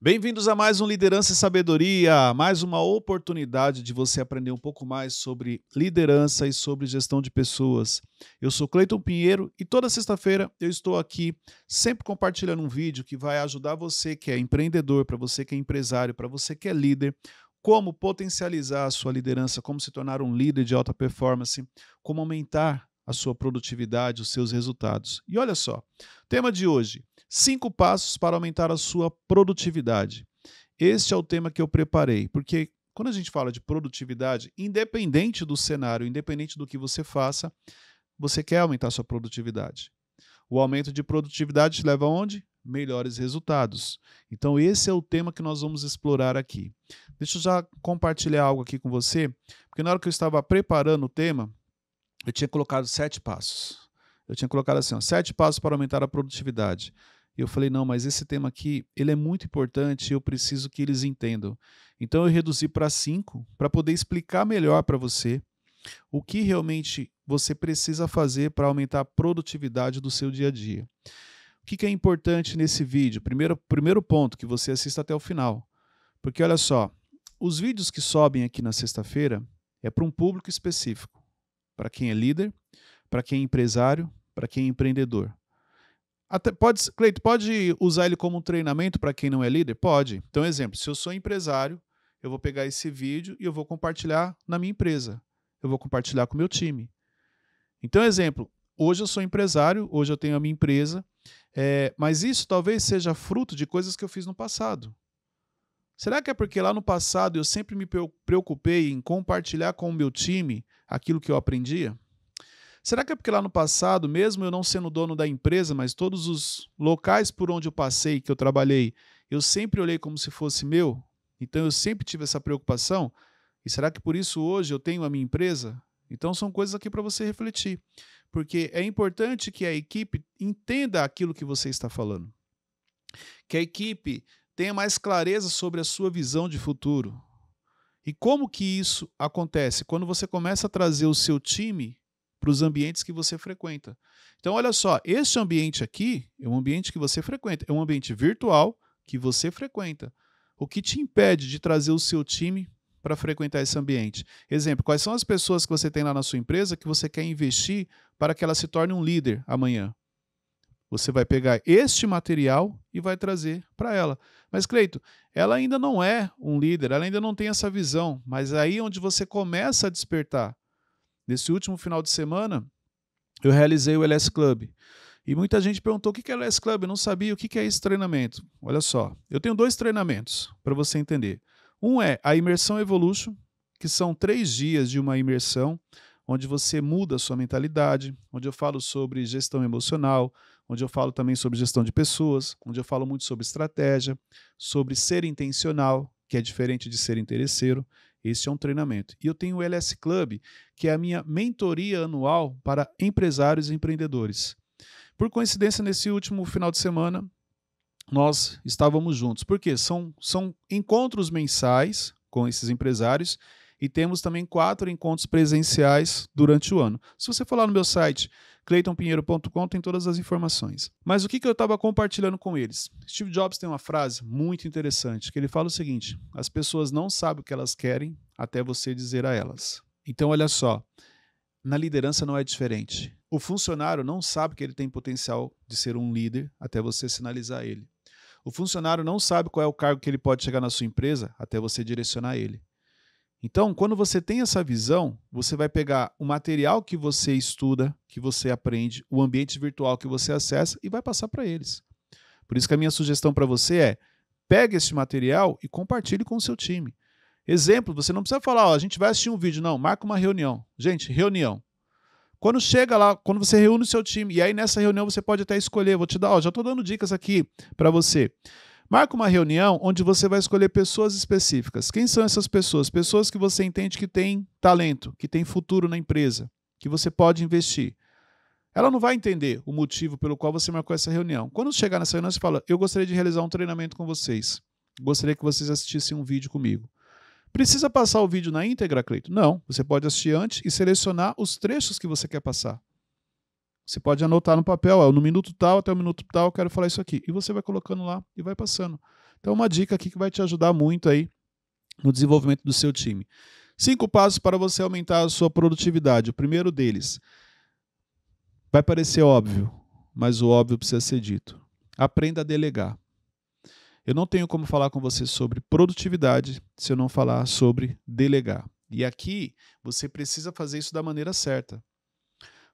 Bem-vindos a mais um Liderança e Sabedoria, mais uma oportunidade de você aprender um pouco mais sobre liderança e sobre gestão de pessoas. Eu sou Cleiton Pinheiro e toda sexta-feira eu estou aqui sempre compartilhando um vídeo que vai ajudar você que é empreendedor, para você que é empresário, para você que é líder, como potencializar a sua liderança, como se tornar um líder de alta performance, como aumentar a sua produtividade, os seus resultados. E olha só, tema de hoje: cinco passos para aumentar a sua produtividade. Este é o tema que eu preparei, porque quando a gente fala de produtividade, independente do cenário, independente do que você faça, você quer aumentar a sua produtividade. O aumento de produtividade te leva a Melhores resultados. Então, esse é o tema que nós vamos explorar aqui. Deixa eu já compartilhar algo aqui com você, porque na hora que eu estava preparando o tema, eu tinha colocado sete passos. Eu tinha colocado assim, ó, sete passos para aumentar a produtividade. E eu falei, não, mas esse tema aqui, ele é muito importante e eu preciso que eles entendam. Então eu reduzi para cinco, para poder explicar melhor para você o que realmente você precisa fazer para aumentar a produtividade do seu dia a dia. O que, que é importante nesse vídeo? Primeiro, primeiro ponto, que você assista até o final. Porque olha só, os vídeos que sobem aqui na sexta-feira é para um público específico para quem é líder, para quem é empresário, para quem é empreendedor. Até pode, Cleito, pode usar ele como um treinamento para quem não é líder? Pode. Então, exemplo, se eu sou empresário, eu vou pegar esse vídeo e eu vou compartilhar na minha empresa. Eu vou compartilhar com o meu time. Então, exemplo, hoje eu sou empresário, hoje eu tenho a minha empresa, é, mas isso talvez seja fruto de coisas que eu fiz no passado. Será que é porque lá no passado eu sempre me preocupei em compartilhar com o meu time aquilo que eu aprendia? Será que é porque lá no passado, mesmo eu não sendo dono da empresa, mas todos os locais por onde eu passei, que eu trabalhei, eu sempre olhei como se fosse meu? Então eu sempre tive essa preocupação? E será que por isso hoje eu tenho a minha empresa? Então são coisas aqui para você refletir, porque é importante que a equipe entenda aquilo que você está falando. Que a equipe tenha mais clareza sobre a sua visão de futuro. E como que isso acontece? Quando você começa a trazer o seu time para os ambientes que você frequenta. Então, olha só, este ambiente aqui é um ambiente que você frequenta, é um ambiente virtual que você frequenta. O que te impede de trazer o seu time para frequentar esse ambiente? Exemplo, quais são as pessoas que você tem lá na sua empresa que você quer investir para que ela se torne um líder amanhã? Você vai pegar este material e vai trazer para ela. Mas, Cleito, ela ainda não é um líder, ela ainda não tem essa visão. Mas aí é onde você começa a despertar. Nesse último final de semana, eu realizei o LS Club. E muita gente perguntou o que é o LS Club, eu não sabia o que é esse treinamento. Olha só, eu tenho dois treinamentos para você entender. Um é a imersão Evolution, que são três dias de uma imersão, onde você muda a sua mentalidade, onde eu falo sobre gestão emocional, onde eu falo também sobre gestão de pessoas, onde eu falo muito sobre estratégia, sobre ser intencional, que é diferente de ser interesseiro. Esse é um treinamento. E eu tenho o LS Club, que é a minha mentoria anual para empresários e empreendedores. Por coincidência, nesse último final de semana, nós estávamos juntos. Porque são, são encontros mensais com esses empresários e temos também quatro encontros presenciais durante o ano. Se você for lá no meu site cleitonpinheiro.com tem todas as informações. Mas o que, que eu estava compartilhando com eles? Steve Jobs tem uma frase muito interessante que ele fala o seguinte: as pessoas não sabem o que elas querem até você dizer a elas. Então, olha só, na liderança não é diferente. O funcionário não sabe que ele tem potencial de ser um líder até você sinalizar ele. O funcionário não sabe qual é o cargo que ele pode chegar na sua empresa até você direcionar ele. Então, quando você tem essa visão, você vai pegar o material que você estuda, que você aprende, o ambiente virtual que você acessa e vai passar para eles. Por isso que a minha sugestão para você é: pegue este material e compartilhe com o seu time. Exemplo, você não precisa falar, ó, a gente vai assistir um vídeo, não, marca uma reunião. Gente, reunião. Quando chega lá, quando você reúne o seu time, e aí nessa reunião você pode até escolher, vou te dar, ó, já estou dando dicas aqui para você. Marca uma reunião onde você vai escolher pessoas específicas. Quem são essas pessoas? Pessoas que você entende que têm talento, que têm futuro na empresa, que você pode investir. Ela não vai entender o motivo pelo qual você marcou essa reunião. Quando chegar nessa reunião, você fala: Eu gostaria de realizar um treinamento com vocês. Gostaria que vocês assistissem um vídeo comigo. Precisa passar o vídeo na íntegra, Cleito? Não. Você pode assistir antes e selecionar os trechos que você quer passar. Você pode anotar no papel, ó, no minuto tal até o minuto tal, eu quero falar isso aqui. E você vai colocando lá e vai passando. Então, uma dica aqui que vai te ajudar muito aí no desenvolvimento do seu time. Cinco passos para você aumentar a sua produtividade. O primeiro deles vai parecer óbvio, mas o óbvio precisa ser dito. Aprenda a delegar. Eu não tenho como falar com você sobre produtividade se eu não falar sobre delegar. E aqui você precisa fazer isso da maneira certa.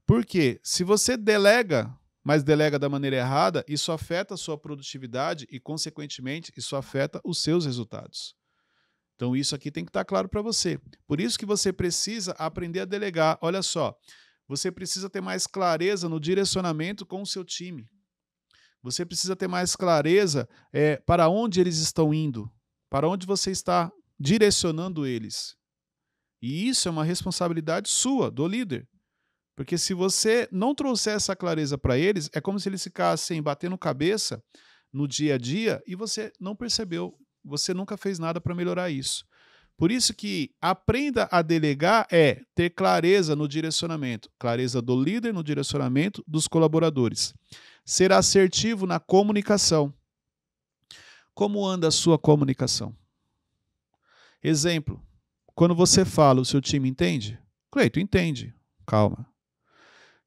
Porque se você delega, mas delega da maneira errada, isso afeta a sua produtividade e, consequentemente, isso afeta os seus resultados. Então, isso aqui tem que estar tá claro para você. Por isso que você precisa aprender a delegar. Olha só, você precisa ter mais clareza no direcionamento com o seu time. Você precisa ter mais clareza é, para onde eles estão indo, para onde você está direcionando eles. E isso é uma responsabilidade sua, do líder. Porque se você não trouxer essa clareza para eles, é como se eles ficassem batendo cabeça no dia a dia e você não percebeu, você nunca fez nada para melhorar isso. Por isso que aprenda a delegar é ter clareza no direcionamento, clareza do líder no direcionamento dos colaboradores. Ser assertivo na comunicação. Como anda a sua comunicação? Exemplo, quando você fala, o seu time entende? Cleito, entende. Calma.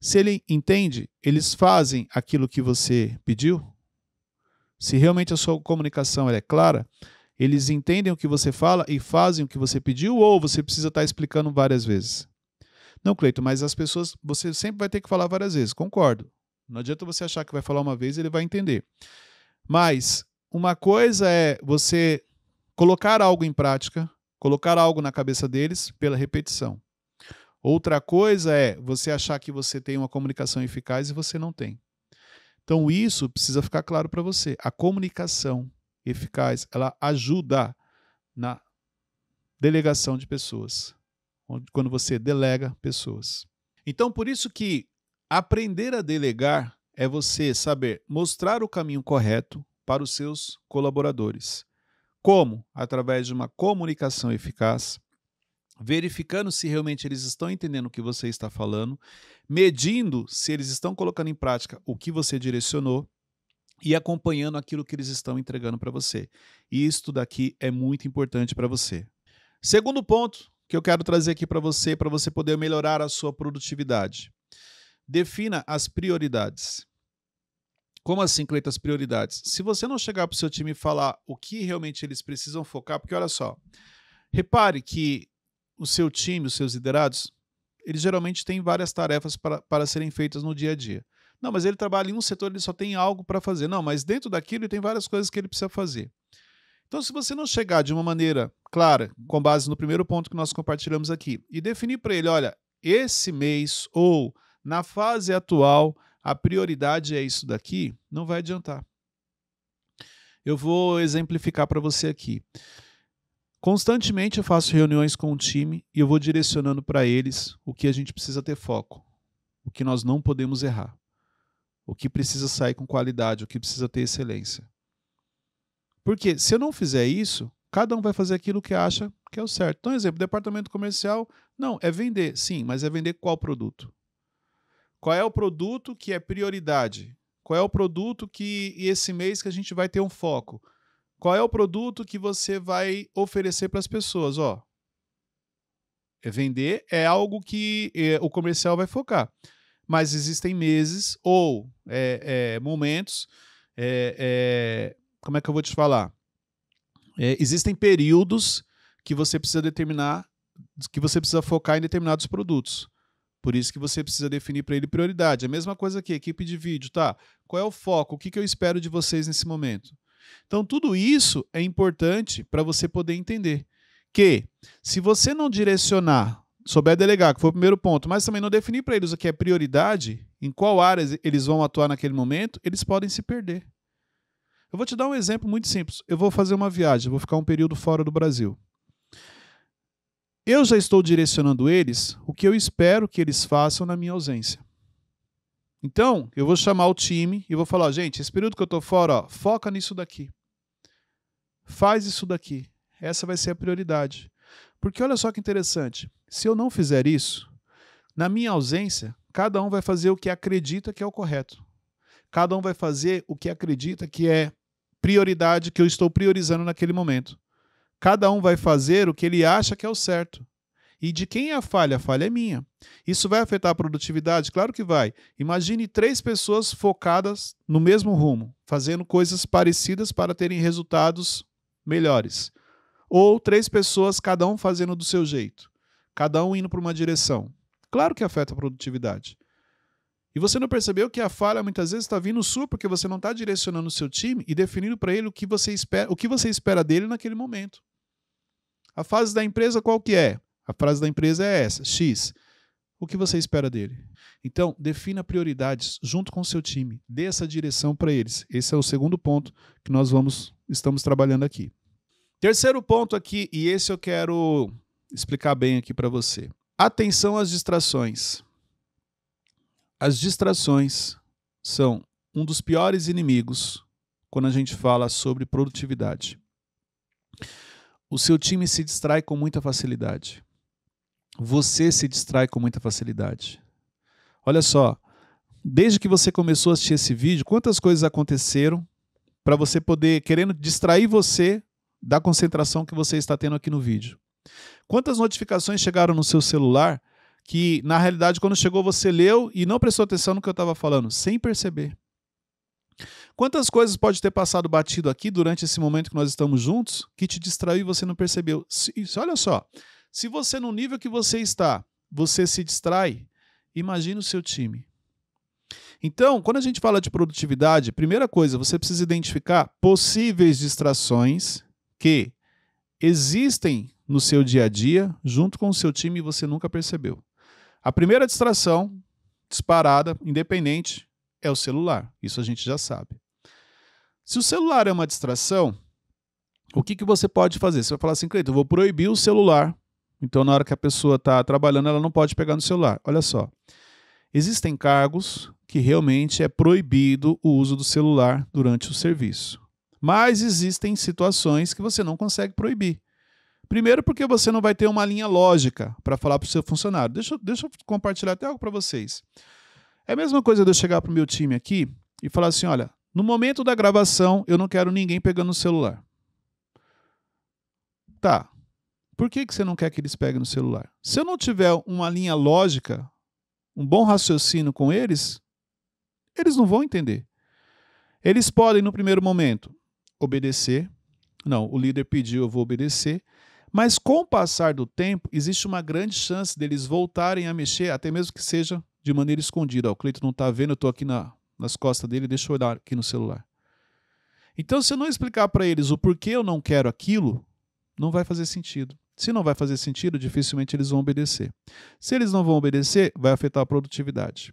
Se ele entende, eles fazem aquilo que você pediu? Se realmente a sua comunicação é clara, eles entendem o que você fala e fazem o que você pediu, ou você precisa estar tá explicando várias vezes? Não, Cleito, mas as pessoas, você sempre vai ter que falar várias vezes, concordo. Não adianta você achar que vai falar uma vez e ele vai entender. Mas uma coisa é você colocar algo em prática, colocar algo na cabeça deles pela repetição. Outra coisa é você achar que você tem uma comunicação eficaz e você não tem. Então isso precisa ficar claro para você. A comunicação eficaz, ela ajuda na delegação de pessoas, quando você delega pessoas. Então por isso que aprender a delegar é você saber mostrar o caminho correto para os seus colaboradores. Como? Através de uma comunicação eficaz, verificando se realmente eles estão entendendo o que você está falando, medindo se eles estão colocando em prática o que você direcionou e acompanhando aquilo que eles estão entregando para você. E isto daqui é muito importante para você. Segundo ponto que eu quero trazer aqui para você, para você poder melhorar a sua produtividade. Defina as prioridades. Como assim, Cleiton, as prioridades? Se você não chegar para o seu time e falar o que realmente eles precisam focar, porque olha só, repare que o seu time, os seus liderados, eles geralmente têm várias tarefas para, para serem feitas no dia a dia. Não, mas ele trabalha em um setor, ele só tem algo para fazer. Não, mas dentro daquilo ele tem várias coisas que ele precisa fazer. Então, se você não chegar de uma maneira clara, com base no primeiro ponto que nós compartilhamos aqui, e definir para ele, olha, esse mês ou na fase atual, a prioridade é isso daqui, não vai adiantar. Eu vou exemplificar para você aqui. Constantemente eu faço reuniões com o time e eu vou direcionando para eles o que a gente precisa ter foco, o que nós não podemos errar, o que precisa sair com qualidade, o que precisa ter excelência. Porque se eu não fizer isso, cada um vai fazer aquilo que acha que é o certo. Então, exemplo, departamento comercial, não, é vender, sim, mas é vender qual produto? Qual é o produto que é prioridade? Qual é o produto que esse mês que a gente vai ter um foco? Qual é o produto que você vai oferecer para as pessoas? Ó, é vender é algo que é, o comercial vai focar. Mas existem meses ou é, é momentos, é, é, como é que eu vou te falar? existem períodos que você precisa determinar, que você precisa focar em determinados produtos. Por isso que você precisa definir para ele prioridade. A mesma coisa aqui, equipe de vídeo, tá? Qual é o foco? O que, que eu espero de vocês nesse momento? Então, tudo isso é importante para você poder entender que, se você não direcionar, souber delegar, que foi o primeiro ponto, mas também não definir para eles o que é prioridade, em qual área eles vão atuar naquele momento, eles podem se perder. Eu vou te dar um exemplo muito simples. Eu vou fazer uma viagem, vou ficar um período fora do Brasil. Eu já estou direcionando eles o que eu espero que eles façam na minha ausência. Então, eu vou chamar o time e vou falar, gente, esse período que eu estou fora, ó, foca nisso daqui. Faz isso daqui. Essa vai ser a prioridade. Porque olha só que interessante, se eu não fizer isso, na minha ausência, cada um vai fazer o que acredita que é o correto. Cada um vai fazer o que acredita que é prioridade que eu estou priorizando naquele momento. Cada um vai fazer o que ele acha que é o certo. E de quem é a falha? A falha é minha. Isso vai afetar a produtividade? Claro que vai. Imagine três pessoas focadas no mesmo rumo, fazendo coisas parecidas para terem resultados melhores. Ou três pessoas, cada um fazendo do seu jeito, cada um indo para uma direção. Claro que afeta a produtividade. E você não percebeu que a falha muitas vezes está vindo sul porque você não está direcionando o seu time e definindo para ele o que, você espera, o que você espera dele naquele momento. A fase da empresa qual que é? A frase da empresa é essa: X. O que você espera dele? Então, defina prioridades junto com o seu time, dê essa direção para eles. Esse é o segundo ponto que nós vamos estamos trabalhando aqui. Terceiro ponto aqui, e esse eu quero explicar bem aqui para você. Atenção às distrações. As distrações são um dos piores inimigos quando a gente fala sobre produtividade. O seu time se distrai com muita facilidade você se distrai com muita facilidade. Olha só, desde que você começou a assistir esse vídeo, quantas coisas aconteceram para você poder, querendo distrair você da concentração que você está tendo aqui no vídeo? Quantas notificações chegaram no seu celular que, na realidade, quando chegou, você leu e não prestou atenção no que eu estava falando, sem perceber? Quantas coisas pode ter passado batido aqui durante esse momento que nós estamos juntos que te distraiu e você não percebeu? Isso, olha só, se você, no nível que você está, você se distrai, imagine o seu time. Então, quando a gente fala de produtividade, primeira coisa, você precisa identificar possíveis distrações que existem no seu dia a dia, junto com o seu time, e você nunca percebeu. A primeira distração, disparada, independente, é o celular. Isso a gente já sabe. Se o celular é uma distração, o que, que você pode fazer? Você vai falar assim, Cleiton, eu vou proibir o celular então, na hora que a pessoa está trabalhando, ela não pode pegar no celular. Olha só. Existem cargos que realmente é proibido o uso do celular durante o serviço. Mas existem situações que você não consegue proibir. Primeiro, porque você não vai ter uma linha lógica para falar para o seu funcionário. Deixa, deixa eu compartilhar até algo para vocês. É a mesma coisa de eu chegar para o meu time aqui e falar assim: olha, no momento da gravação, eu não quero ninguém pegando o celular. Tá, por que, que você não quer que eles peguem no celular? Se eu não tiver uma linha lógica, um bom raciocínio com eles, eles não vão entender. Eles podem, no primeiro momento, obedecer. Não, o líder pediu, eu vou obedecer. Mas com o passar do tempo, existe uma grande chance deles voltarem a mexer, até mesmo que seja de maneira escondida. o Cleiton não está vendo, eu estou aqui na, nas costas dele, deixa eu olhar aqui no celular. Então, se eu não explicar para eles o porquê eu não quero aquilo, não vai fazer sentido. Se não vai fazer sentido, dificilmente eles vão obedecer. Se eles não vão obedecer, vai afetar a produtividade.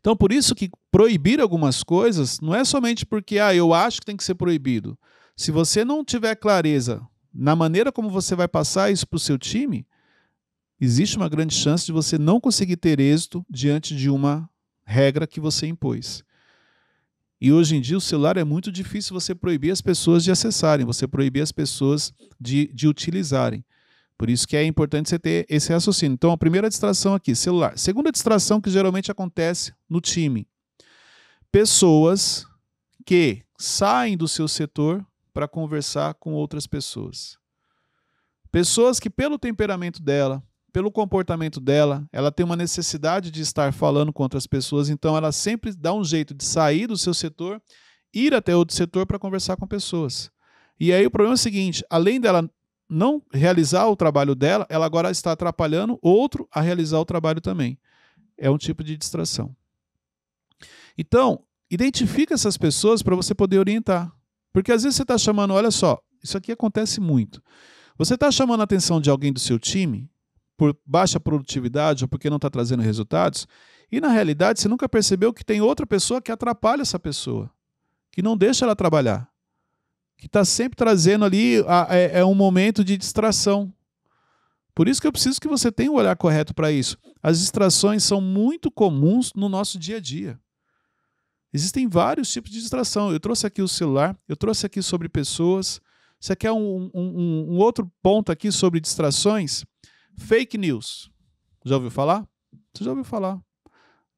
Então, por isso que proibir algumas coisas não é somente porque ah, eu acho que tem que ser proibido. Se você não tiver clareza na maneira como você vai passar isso para o seu time, existe uma grande chance de você não conseguir ter êxito diante de uma regra que você impôs. E hoje em dia o celular é muito difícil você proibir as pessoas de acessarem, você proibir as pessoas de, de utilizarem. Por isso que é importante você ter esse raciocínio. Então, a primeira distração aqui, celular. Segunda distração que geralmente acontece no time. Pessoas que saem do seu setor para conversar com outras pessoas. Pessoas que, pelo temperamento dela, pelo comportamento dela, ela tem uma necessidade de estar falando com outras pessoas, então ela sempre dá um jeito de sair do seu setor, ir até outro setor para conversar com pessoas. E aí o problema é o seguinte: além dela não realizar o trabalho dela, ela agora está atrapalhando outro a realizar o trabalho também. É um tipo de distração. Então, identifica essas pessoas para você poder orientar. Porque às vezes você está chamando, olha só, isso aqui acontece muito. Você está chamando a atenção de alguém do seu time por baixa produtividade ou porque não está trazendo resultados. E na realidade, você nunca percebeu que tem outra pessoa que atrapalha essa pessoa, que não deixa ela trabalhar, que está sempre trazendo ali a, a, é, é um momento de distração. Por isso que eu preciso que você tenha o um olhar correto para isso. As distrações são muito comuns no nosso dia a dia. Existem vários tipos de distração. Eu trouxe aqui o celular, eu trouxe aqui sobre pessoas. Você quer é um, um, um outro ponto aqui sobre distrações? Fake news. Já ouviu falar? Você já ouviu falar?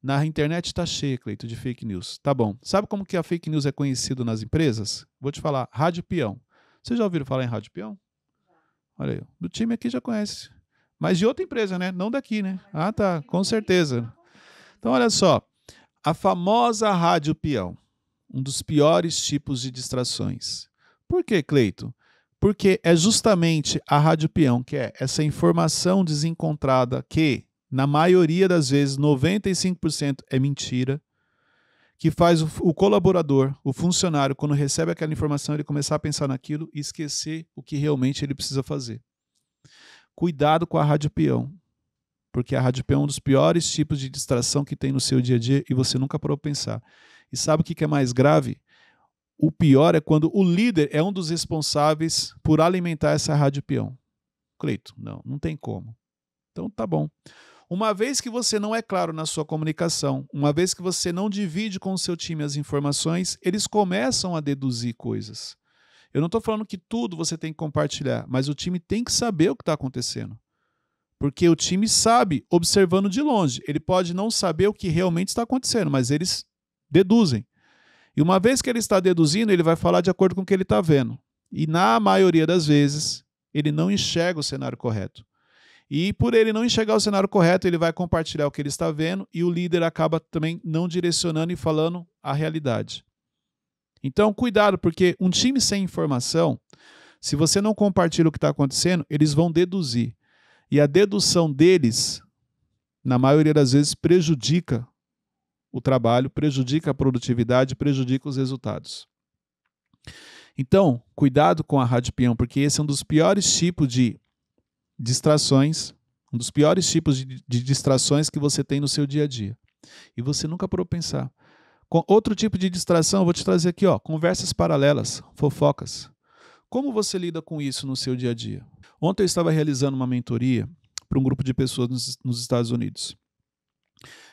Na internet está cheia, Cleito, de fake news. Tá bom. Sabe como que a fake news é conhecida nas empresas? Vou te falar, rádio peão. Vocês já ouviram falar em rádio peão? Olha aí, do time aqui já conhece. Mas de outra empresa, né? Não daqui, né? Ah, tá, com certeza. Então, olha só. A famosa rádio peão. Um dos piores tipos de distrações. Por que, Cleito? Porque é justamente a rádio peão, que é essa informação desencontrada que, na maioria das vezes, 95% é mentira, que faz o, o, colaborador, o funcionário, quando recebe aquela informação, ele começar a pensar naquilo e esquecer o que realmente ele precisa fazer. Cuidado com a rádio peão, porque a rádio peão é um dos piores tipos de distração que tem no seu dia a dia e você nunca parou pensar. E sabe o que é mais grave? O pior é quando o líder é um dos responsáveis por alimentar essa rádio peão. Cleito, não, não tem como. Então tá bom. Uma vez que você não é claro na sua comunicação, uma vez que você não divide com o seu time as informações, eles começam a deduzir coisas. Eu não estou falando que tudo você tem que compartilhar, mas o time tem que saber o que está acontecendo. Porque o time sabe, observando de longe. Ele pode não saber o que realmente está acontecendo, mas eles deduzem. E uma vez que ele está deduzindo, ele vai falar de acordo com o que ele está vendo. E na maioria das vezes, ele não enxerga o cenário correto. E por ele não enxergar o cenário correto, ele vai compartilhar o que ele está vendo e o líder acaba também não direcionando e falando a realidade. Então, cuidado, porque um time sem informação, se você não compartilha o que está acontecendo, eles vão deduzir. E a dedução deles, na maioria das vezes, prejudica o trabalho, prejudica a produtividade, prejudica os resultados. Então, cuidado com a rádio-pião, porque esse é um dos piores tipos de distrações, um dos piores tipos de, de distrações que você tem no seu dia a dia. E você nunca parou pensar. Com outro tipo de distração, eu vou te trazer aqui, ó, conversas paralelas, fofocas. Como você lida com isso no seu dia a dia? Ontem eu estava realizando uma mentoria para um grupo de pessoas nos, nos Estados Unidos.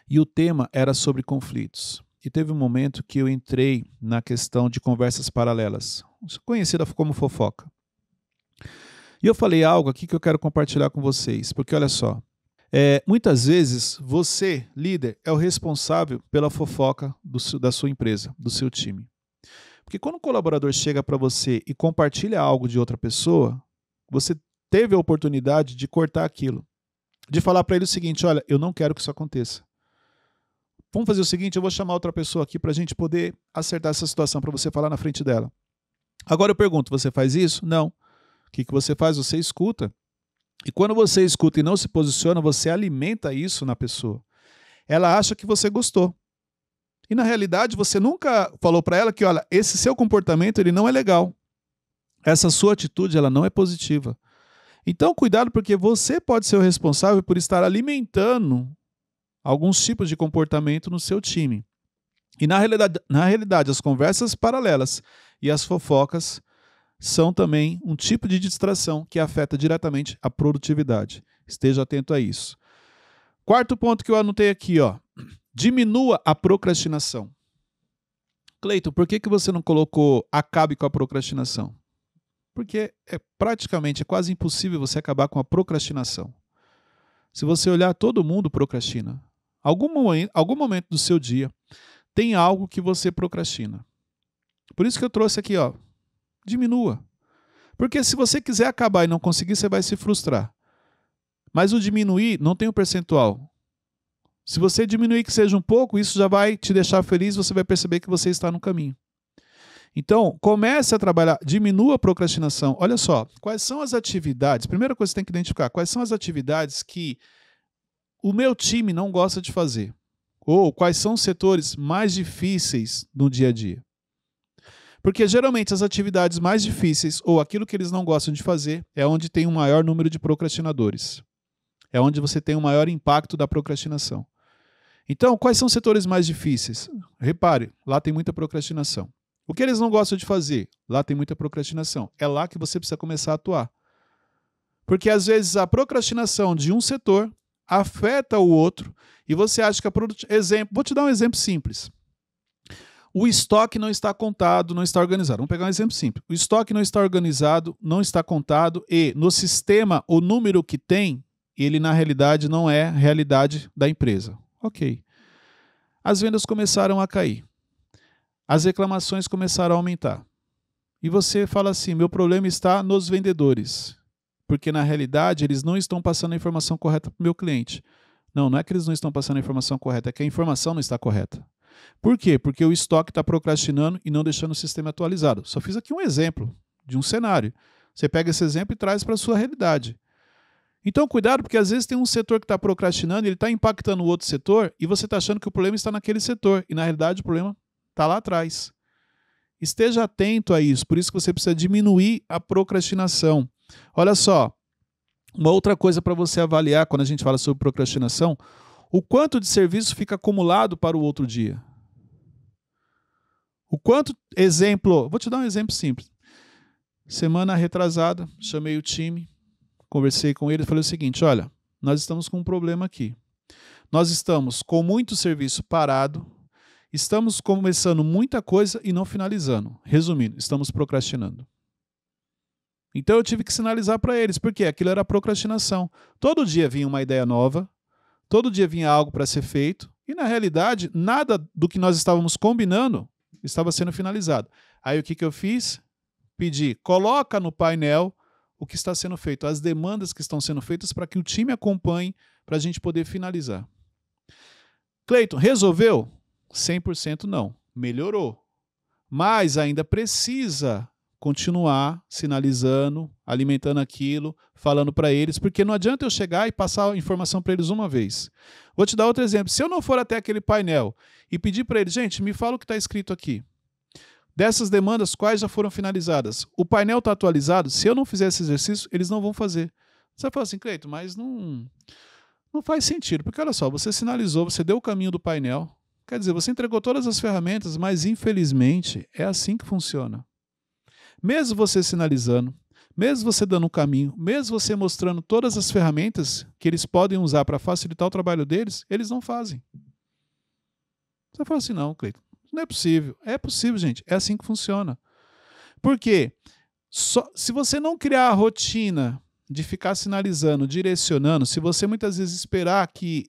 E o tema era sobre conflitos. E teve um momento que eu entrei na questão de conversas paralelas, conhecida como fofoca. E eu falei algo aqui que eu quero compartilhar com vocês, porque olha só, é, muitas vezes você, líder, é o responsável pela fofoca do, da sua empresa, do seu time. Porque quando um colaborador chega para você e compartilha algo de outra pessoa, você teve a oportunidade de cortar aquilo de falar para ele o seguinte: olha, eu não quero que isso aconteça. Vamos fazer o seguinte: eu vou chamar outra pessoa aqui para a gente poder acertar essa situação para você falar na frente dela. Agora eu pergunto: você faz isso? Não. O que, que você faz? Você escuta. E quando você escuta e não se posiciona, você alimenta isso na pessoa. Ela acha que você gostou. E na realidade, você nunca falou para ela que, olha, esse seu comportamento ele não é legal. Essa sua atitude ela não é positiva. Então, cuidado, porque você pode ser o responsável por estar alimentando alguns tipos de comportamento no seu time. E na realidade, na realidade, as conversas paralelas e as fofocas são também um tipo de distração que afeta diretamente a produtividade. Esteja atento a isso. Quarto ponto que eu anotei aqui, ó. Diminua a procrastinação. Cleiton, por que, que você não colocou acabe com a procrastinação? Porque é praticamente, é quase impossível você acabar com a procrastinação. Se você olhar, todo mundo procrastina. Algum momento, algum momento do seu dia tem algo que você procrastina. Por isso que eu trouxe aqui, ó, diminua. Porque se você quiser acabar e não conseguir, você vai se frustrar. Mas o diminuir não tem um percentual. Se você diminuir que seja um pouco, isso já vai te deixar feliz, você vai perceber que você está no caminho. Então, comece a trabalhar, diminua a procrastinação. Olha só, quais são as atividades? Primeira coisa que você tem que identificar, quais são as atividades que o meu time não gosta de fazer? Ou quais são os setores mais difíceis no dia a dia? Porque geralmente as atividades mais difíceis ou aquilo que eles não gostam de fazer é onde tem o um maior número de procrastinadores. É onde você tem o um maior impacto da procrastinação. Então, quais são os setores mais difíceis? Repare, lá tem muita procrastinação. O que eles não gostam de fazer? Lá tem muita procrastinação. É lá que você precisa começar a atuar. Porque às vezes a procrastinação de um setor afeta o outro e você acha que a Exemplo, vou te dar um exemplo simples. O estoque não está contado, não está organizado. Vamos pegar um exemplo simples. O estoque não está organizado, não está contado e no sistema o número que tem, ele na realidade não é realidade da empresa. OK. As vendas começaram a cair as reclamações começaram a aumentar. E você fala assim: meu problema está nos vendedores, porque na realidade eles não estão passando a informação correta para o meu cliente. Não, não é que eles não estão passando a informação correta, é que a informação não está correta. Por quê? Porque o estoque está procrastinando e não deixando o sistema atualizado. Só fiz aqui um exemplo de um cenário. Você pega esse exemplo e traz para a sua realidade. Então, cuidado, porque às vezes tem um setor que está procrastinando, ele está impactando o outro setor e você está achando que o problema está naquele setor. E na realidade, o problema Está lá atrás. Esteja atento a isso, por isso que você precisa diminuir a procrastinação. Olha só, uma outra coisa para você avaliar quando a gente fala sobre procrastinação, o quanto de serviço fica acumulado para o outro dia. O quanto, exemplo, vou te dar um exemplo simples. Semana retrasada, chamei o time, conversei com ele e falei o seguinte: olha, nós estamos com um problema aqui. Nós estamos com muito serviço parado, Estamos começando muita coisa e não finalizando. Resumindo, estamos procrastinando. Então eu tive que sinalizar para eles, porque aquilo era procrastinação. Todo dia vinha uma ideia nova, todo dia vinha algo para ser feito, e na realidade, nada do que nós estávamos combinando estava sendo finalizado. Aí o que, que eu fiz? Pedi, coloca no painel o que está sendo feito, as demandas que estão sendo feitas para que o time acompanhe para a gente poder finalizar. Cleiton, resolveu? 100% não. Melhorou. Mas ainda precisa continuar sinalizando, alimentando aquilo, falando para eles, porque não adianta eu chegar e passar a informação para eles uma vez. Vou te dar outro exemplo. Se eu não for até aquele painel e pedir para eles, gente, me fala o que está escrito aqui. Dessas demandas, quais já foram finalizadas? O painel está atualizado. Se eu não fizer esse exercício, eles não vão fazer. Você fala assim, Cleito, mas não, não faz sentido. Porque olha só, você sinalizou, você deu o caminho do painel, Quer dizer, você entregou todas as ferramentas, mas infelizmente é assim que funciona. Mesmo você sinalizando, mesmo você dando um caminho, mesmo você mostrando todas as ferramentas que eles podem usar para facilitar o trabalho deles, eles não fazem. Você fala assim, não, Cleiton, não é possível. É possível, gente. É assim que funciona. Porque só, se você não criar a rotina de ficar sinalizando, direcionando, se você muitas vezes esperar que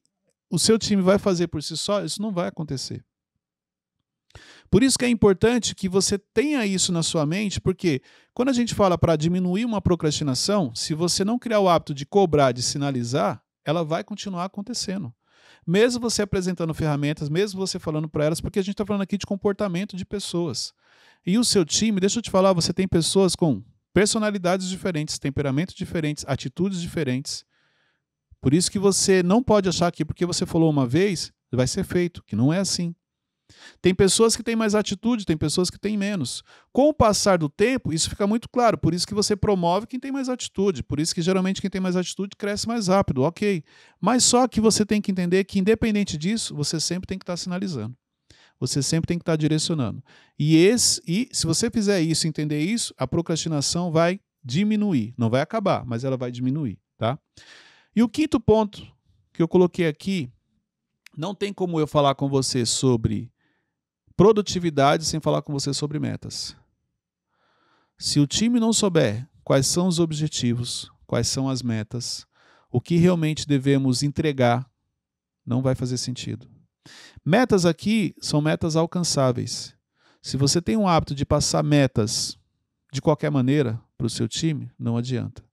o seu time vai fazer por si só, isso não vai acontecer. Por isso que é importante que você tenha isso na sua mente, porque quando a gente fala para diminuir uma procrastinação, se você não criar o hábito de cobrar, de sinalizar, ela vai continuar acontecendo. Mesmo você apresentando ferramentas, mesmo você falando para elas, porque a gente está falando aqui de comportamento de pessoas. E o seu time, deixa eu te falar, você tem pessoas com personalidades diferentes, temperamentos diferentes, atitudes diferentes. Por isso que você não pode achar que porque você falou uma vez, vai ser feito, que não é assim. Tem pessoas que têm mais atitude, tem pessoas que têm menos. Com o passar do tempo, isso fica muito claro. Por isso que você promove quem tem mais atitude. Por isso que geralmente quem tem mais atitude cresce mais rápido, ok. Mas só que você tem que entender que, independente disso, você sempre tem que estar tá sinalizando. Você sempre tem que estar tá direcionando. E, esse, e se você fizer isso, entender isso, a procrastinação vai diminuir. Não vai acabar, mas ela vai diminuir, tá? E o quinto ponto que eu coloquei aqui, não tem como eu falar com você sobre produtividade sem falar com você sobre metas. Se o time não souber quais são os objetivos, quais são as metas, o que realmente devemos entregar, não vai fazer sentido. Metas aqui são metas alcançáveis. Se você tem um hábito de passar metas de qualquer maneira para o seu time, não adianta.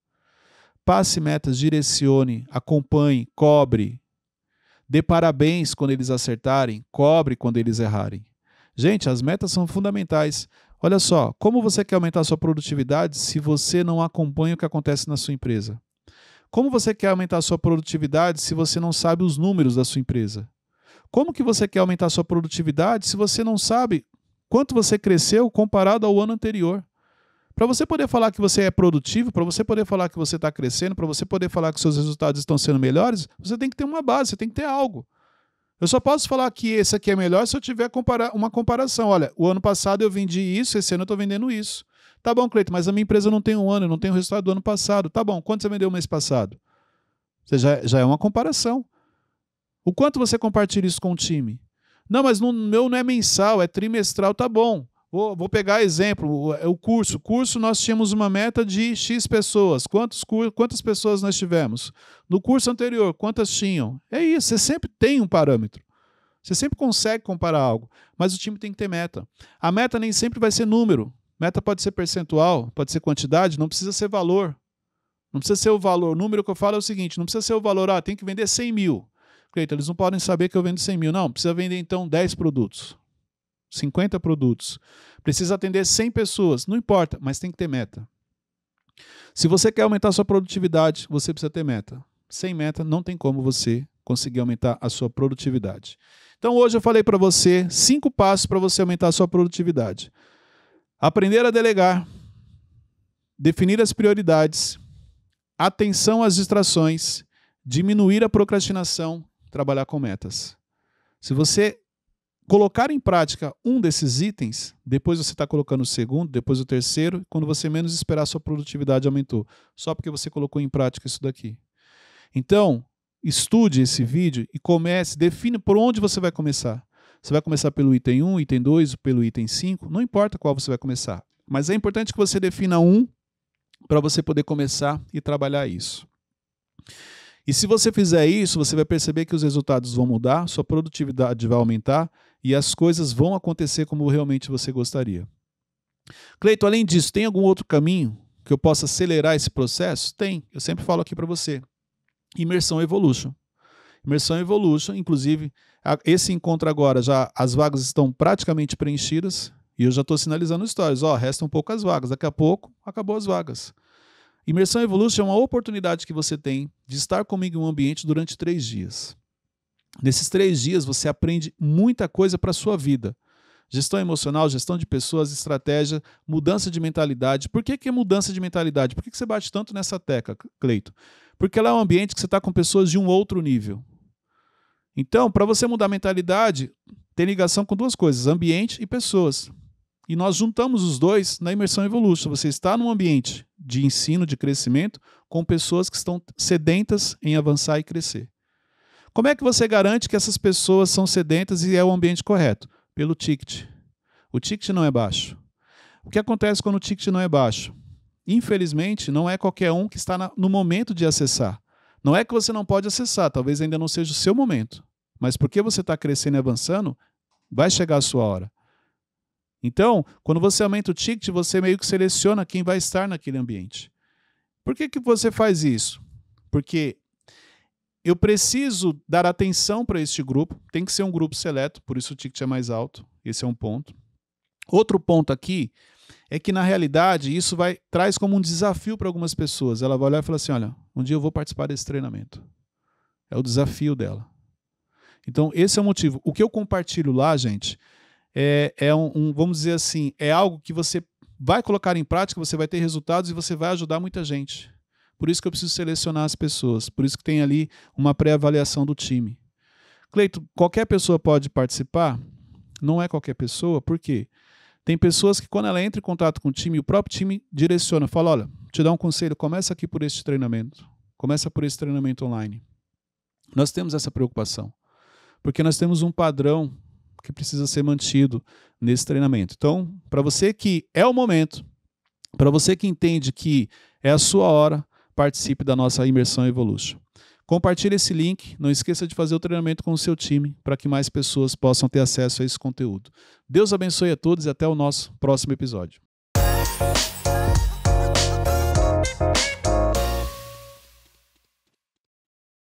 Passe metas, direcione, acompanhe, cobre. Dê parabéns quando eles acertarem, cobre quando eles errarem. Gente, as metas são fundamentais. Olha só, como você quer aumentar a sua produtividade se você não acompanha o que acontece na sua empresa? Como você quer aumentar a sua produtividade se você não sabe os números da sua empresa? Como que você quer aumentar a sua produtividade se você não sabe quanto você cresceu comparado ao ano anterior? Para você poder falar que você é produtivo, para você poder falar que você está crescendo, para você poder falar que seus resultados estão sendo melhores, você tem que ter uma base, você tem que ter algo. Eu só posso falar que esse aqui é melhor se eu tiver uma comparação. Olha, o ano passado eu vendi isso, esse ano eu estou vendendo isso. Tá bom, Cleiton, mas a minha empresa não tem um ano, eu não tem o resultado do ano passado. Tá bom, quanto você vendeu mês passado? Você já, já é uma comparação. O quanto você compartilha isso com o time? Não, mas no meu não é mensal, é trimestral, tá bom. Vou, vou pegar exemplo, é o curso. Curso nós tínhamos uma meta de X pessoas. Quantos, quantas pessoas nós tivemos? No curso anterior, quantas tinham? É isso, você sempre tem um parâmetro. Você sempre consegue comparar algo, mas o time tem que ter meta. A meta nem sempre vai ser número. Meta pode ser percentual, pode ser quantidade, não precisa ser valor. Não precisa ser o valor. O número que eu falo é o seguinte: não precisa ser o valor, ah, tem que vender 100 mil. Cleiton, eles não podem saber que eu vendo 100 mil. Não, precisa vender então 10 produtos. 50 produtos, precisa atender 100 pessoas, não importa, mas tem que ter meta. Se você quer aumentar sua produtividade, você precisa ter meta. Sem meta, não tem como você conseguir aumentar a sua produtividade. Então, hoje eu falei para você cinco passos para você aumentar a sua produtividade: aprender a delegar, definir as prioridades, atenção às distrações, diminuir a procrastinação, trabalhar com metas. Se você colocar em prática um desses itens, depois você está colocando o segundo, depois o terceiro, quando você menos esperar, sua produtividade aumentou. Só porque você colocou em prática isso daqui. Então, estude esse vídeo e comece, define por onde você vai começar. Você vai começar pelo item 1, item 2, pelo item 5, não importa qual você vai começar. Mas é importante que você defina um para você poder começar e trabalhar isso. E se você fizer isso, você vai perceber que os resultados vão mudar, sua produtividade vai aumentar e as coisas vão acontecer como realmente você gostaria. Cleito, além disso, tem algum outro caminho que eu possa acelerar esse processo? Tem, eu sempre falo aqui para você. Imersão Evolution. Imersão Evolution, inclusive, esse encontro agora já as vagas estão praticamente preenchidas e eu já estou sinalizando histórias. Ó, restam poucas vagas. Daqui a pouco acabou as vagas. Imersão Evolution é uma oportunidade que você tem de estar comigo em um ambiente durante três dias. Nesses três dias você aprende muita coisa para a sua vida. Gestão emocional, gestão de pessoas, estratégia, mudança de mentalidade. Por que, que é mudança de mentalidade? Por que, que você bate tanto nessa tecla, Cleito? Porque lá é um ambiente que você está com pessoas de um outro nível. Então, para você mudar a mentalidade, tem ligação com duas coisas: ambiente e pessoas. E nós juntamos os dois na imersão Evolution. Você está num ambiente de ensino, de crescimento, com pessoas que estão sedentas em avançar e crescer. Como é que você garante que essas pessoas são sedentas e é o ambiente correto? Pelo ticket. O ticket não é baixo. O que acontece quando o ticket não é baixo? Infelizmente, não é qualquer um que está no momento de acessar. Não é que você não pode acessar, talvez ainda não seja o seu momento. Mas porque você está crescendo e avançando, vai chegar a sua hora. Então, quando você aumenta o ticket, você meio que seleciona quem vai estar naquele ambiente. Por que, que você faz isso? Porque eu preciso dar atenção para este grupo, tem que ser um grupo seleto, por isso o ticket é mais alto. Esse é um ponto. Outro ponto aqui é que na realidade isso vai traz como um desafio para algumas pessoas. Ela vai olhar e falar assim: "Olha, um dia eu vou participar desse treinamento". É o desafio dela. Então, esse é o motivo. O que eu compartilho lá, gente, é, é um, um, vamos dizer assim, é algo que você vai colocar em prática, você vai ter resultados e você vai ajudar muita gente. Por isso que eu preciso selecionar as pessoas, por isso que tem ali uma pré-avaliação do time. Cleito, qualquer pessoa pode participar? Não é qualquer pessoa, por quê? Tem pessoas que quando ela entra em contato com o time, o próprio time direciona, fala, olha, te dá um conselho, começa aqui por este treinamento, começa por esse treinamento online. Nós temos essa preocupação, porque nós temos um padrão que precisa ser mantido nesse treinamento. Então, para você que é o momento, para você que entende que é a sua hora, participe da nossa imersão Evolution. Compartilhe esse link, não esqueça de fazer o treinamento com o seu time para que mais pessoas possam ter acesso a esse conteúdo. Deus abençoe a todos e até o nosso próximo episódio.